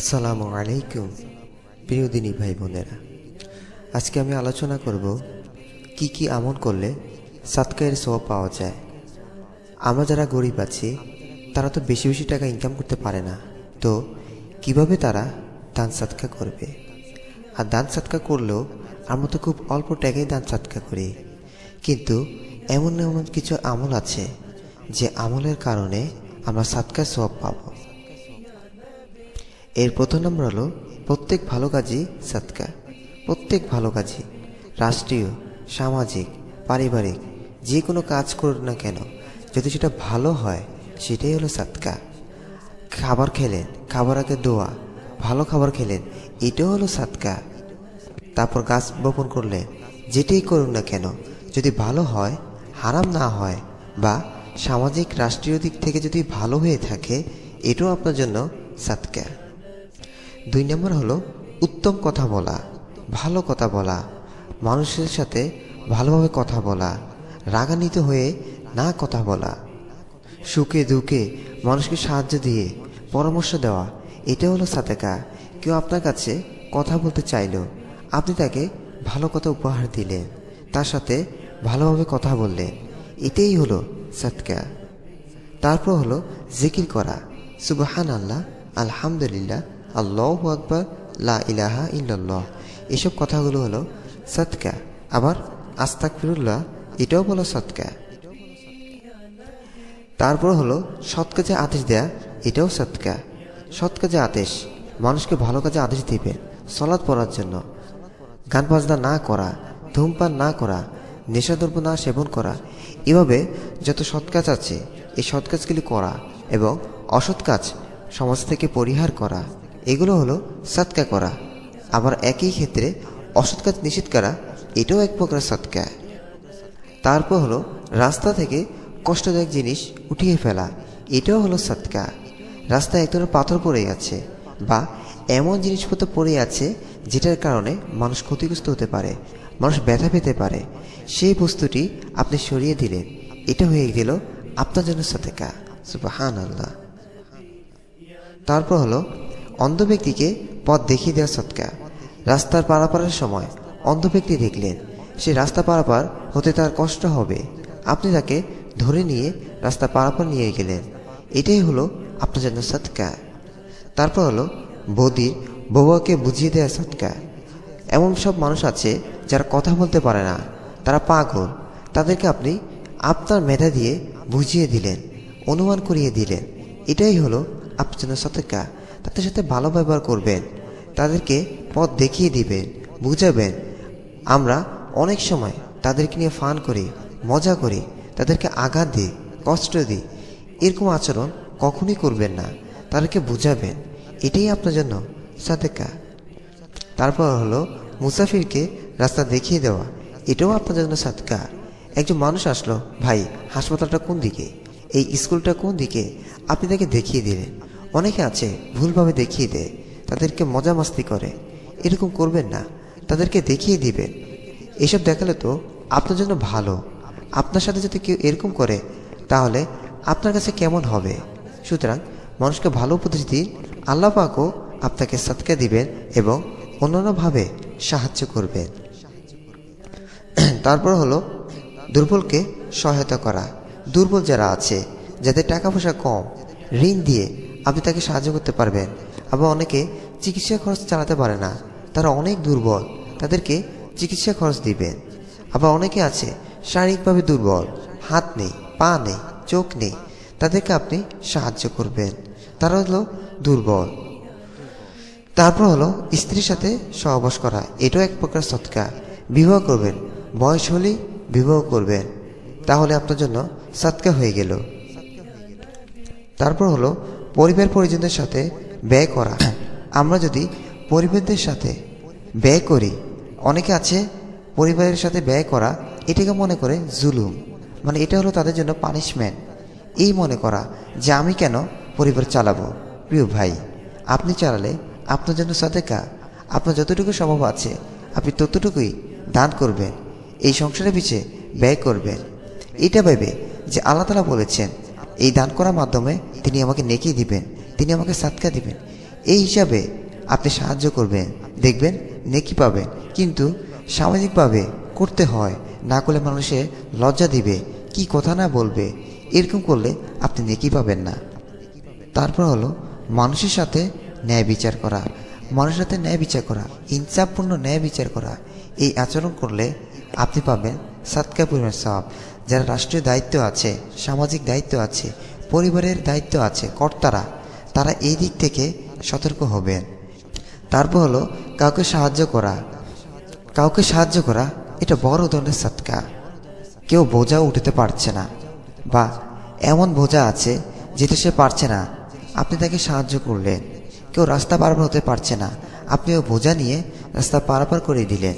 আসসালামু আলাইকুম প্রিয় ভাই বোনেরা আজকে আমি আলোচনা করব কি কি আমল করলে সাতকায়ের সব পাওয়া যায় আমরা যারা গরিব আছি তারা তো বেশি বেশি টাকা ইনকাম করতে পারে না তো কিভাবে তারা দান সাতকা করবে আর দান সাতকা করলেও আমরা তো খুব অল্প টাকায় দান সাতকা করি কিন্তু এমন এমন কিছু আমল আছে যে আমলের কারণে আমরা সাতকায় সব পাবো এর প্রথম নম্বর হলো প্রত্যেক ভালো কাজই সৎকা প্রত্যেক ভালো কাজই রাষ্ট্রীয় সামাজিক পারিবারিক যে কোনো কাজ করুন না কেন যদি সেটা ভালো হয় সেটাই হলো সাতকা খাবার খেলেন খাবার আগে দোয়া ভালো খাবার খেলেন এটাও হলো সাতকা তারপর গাছ বপন করলে যেটাই করুন না কেন যদি ভালো হয় হারাম না হয় বা সামাজিক রাষ্ট্রীয় দিক থেকে যদি ভালো হয়ে থাকে এটাও আপনার জন্য সাতকা দুই নম্বর হলো উত্তম কথা বলা ভালো কথা বলা মানুষের সাথে ভালোভাবে কথা বলা রাগান্বিত হয়ে না কথা বলা সুখে দুঃখে মানুষকে সাহায্য দিয়ে পরামর্শ দেওয়া এটা হলো সাতেকা কেউ আপনার কাছে কথা বলতে চাইল আপনি তাকে ভালো কথা উপহার দিলেন তার সাথে ভালোভাবে কথা বললেন এটাই হলো সাতকা তারপর হলো জিকির করা সুবাহান আল্লাহ আলহামদুলিল্লাহ আল্লাহ আকবর লা ইলাহা ইল্লাল্লাহ এসব কথাগুলো হলো সৎকা আবার আস্তাক ফিরুল্লাহ এটাও বলো সৎকা তারপর হলো সৎ কাজে আদেশ দেয়া এটাও সৎকা সৎ কাজে আদেশ মানুষকে ভালো কাজে আদেশ দিবে সলাদ পড়ার জন্য গান বাজনা না করা ধূমপান না করা নেশাদ্রব্য না সেবন করা এভাবে যত সৎ কাজ আছে এই সৎ কাজগুলি করা এবং অসৎ কাজ সমাজ থেকে পরিহার করা এগুলো হলো সাতকা করা আবার একই ক্ষেত্রে অসৎ কাজ নিষেধ করা এটাও এক প্রকার সৎকা তারপর হলো রাস্তা থেকে কষ্টদায়ক জিনিস উঠিয়ে ফেলা এটাও হলো সৎকা রাস্তায় এক ধরনের পাথর পড়ে আছে বা এমন জিনিসপত্র পড়ে আছে যেটার কারণে মানুষ ক্ষতিগ্রস্ত হতে পারে মানুষ ব্যথা পেতে পারে সেই বস্তুটি আপনি সরিয়ে দিলেন এটা হয়ে গেল আপনার জন্য সতেকা হান আল্লাহ তারপর হলো অন্ধ ব্যক্তিকে পথ দেখিয়ে দেওয়া সৎকা রাস্তার পারাপারের সময় অন্ধ ব্যক্তি দেখলেন সে রাস্তা পারাপার হতে তার কষ্ট হবে আপনি তাকে ধরে নিয়ে রাস্তা পারাপার নিয়ে গেলেন এটাই হলো আপনার জন্য সৎকা তারপর হলো বৌদির বৌকে বুঝিয়ে দেওয়া সৎকা এমন সব মানুষ আছে যারা কথা বলতে পারে না তারা পাগল তাদেরকে আপনি আপনার মেধা দিয়ে বুঝিয়ে দিলেন অনুমান করিয়ে দিলেন এটাই হলো আপনার জন্য সতকা তাদের সাথে ভালো ব্যবহার করবেন তাদেরকে পথ দেখিয়ে দিবেন বুঝাবেন আমরা অনেক সময় তাদেরকে নিয়ে ফান করি মজা করি তাদেরকে আঘাত দিই কষ্ট দিই এরকম আচরণ কখনই করবেন না তাদেরকে বুঝাবেন এটাই আপনার জন্য সাদেকা তারপর হলো মুসাফিরকে রাস্তা দেখিয়ে দেওয়া এটাও আপনার জন্য সাদকা একজন মানুষ আসলো ভাই হাসপাতালটা কোন দিকে এই স্কুলটা কোন দিকে আপনি তাকে দেখিয়ে দিলেন অনেকে আছে ভুলভাবে দেখিয়ে দেয় তাদেরকে মজা মাস্তি করে এরকম করবেন না তাদেরকে দেখিয়ে দিবেন এসব দেখালে তো আপনার জন্য ভালো আপনার সাথে যদি কেউ এরকম করে তাহলে আপনার কাছে কেমন হবে সুতরাং মানুষকে ভালো উপদেশ দিন আল্লাহ পাকও আপনাকে সৎকা দিবেন এবং অন্যান্যভাবে সাহায্য করবেন তারপর হলো দুর্বলকে সহায়তা করা দুর্বল যারা আছে যাদের টাকা পয়সা কম ঋণ দিয়ে আপনি তাকে সাহায্য করতে পারবেন আবার অনেকে চিকিৎসা খরচ চালাতে পারে না তারা অনেক দুর্বল তাদেরকে চিকিৎসা খরচ দিবেন আবার অনেকে আছে শারীরিকভাবে দুর্বল হাত নেই পা নেই চোখ নেই তাদেরকে আপনি সাহায্য করবেন তারা হলো দুর্বল তারপর হলো স্ত্রীর সাথে সহবাস করা এটাও এক প্রকার সৎকা বিবাহ করবেন বয়স হলেই বিবাহ করবেন তাহলে আপনার জন্য সৎকা হয়ে গেল তারপর হলো পরিবার পরিজনদের সাথে ব্যয় করা আমরা যদি পরিবারদের সাথে ব্যয় করি অনেকে আছে পরিবারের সাথে ব্যয় করা এটাকে মনে করে জুলুম মানে এটা হলো তাদের জন্য পানিশমেন্ট এই মনে করা যে আমি কেন পরিবার চালাবো প্রিয় ভাই আপনি চালালে আপনার জন্য সাদেকা আপনার যতটুকু সম্ভব আছে আপনি ততটুকুই দান করবেন এই সংসারের পিছিয়ে ব্যয় করবেন এটা ভেবে যে আল্লাহ তালা বলেছেন এই দান করার মাধ্যমে তিনি আমাকে নেকি দিবেন তিনি আমাকে সাতকা দিবেন এই হিসাবে আপনি সাহায্য করবেন দেখবেন নেকি পাবেন কিন্তু সামাজিকভাবে করতে হয় না করলে মানুষে লজ্জা দিবে কি কথা না বলবে এরকম করলে আপনি নেকি পাবেন না তারপর হলো মানুষের সাথে ন্যায় বিচার করা মানুষের সাথে ন্যায় বিচার করা ইনসাফপূর্ণ ন্যায় বিচার করা এই আচরণ করলে আপনি পাবেন সাতকা পরিমাণ সব যারা রাষ্ট্রীয় দায়িত্ব আছে সামাজিক দায়িত্ব আছে পরিবারের দায়িত্ব আছে কর্তারা তারা এই দিক থেকে সতর্ক হবেন তারপর হলো কাউকে সাহায্য করা কাউকে সাহায্য করা এটা বড় ধরনের সৎকা কেউ বোঝা উঠতে পারছে না বা এমন বোঝা আছে যেটা সে পারছে না আপনি তাকে সাহায্য করলেন কেউ রাস্তা পারাপার হতে পারছে না আপনিও বোঝা নিয়ে রাস্তা পারাপার করে দিলেন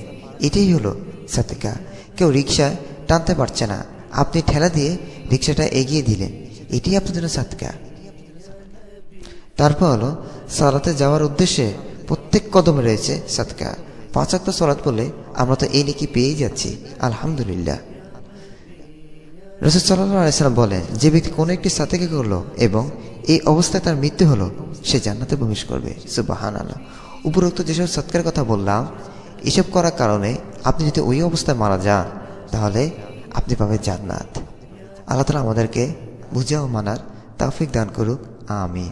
এটাই হলো সৎকা কেউ রিক্সায় টানতে পারছে না আপনি ঠেলা দিয়ে রিক্সাটা এগিয়ে দিলেন এটি আপনার জন্য সাতকা তারপর হলো সালাতে যাওয়ার উদ্দেশ্যে প্রত্যেক কদমে রয়েছে সাতকা পাঁচাক্ত সলাৎ বলে আমরা তো এই নেকি পেয়েই যাচ্ছি আলহামদুলিল্লাহ রসদ সাল্লাহ আলাইসালাম বলেন যে ব্যক্তি কোনো একটি সাতেকে করলো এবং এই অবস্থায় তার মৃত্যু হলো সে জান্নাতে প্রবেশ করবে সুবাহান আল্লাহ উপরোক্ত যেসব সৎকার কথা বললাম এসব করার কারণে আপনি যদি ওই অবস্থায় মারা যান তাহলে আপনি পাবেন জান্নাত আল্লাহ তালা আমাদেরকে বুঝাও মানার তাফিক দান করুক আমি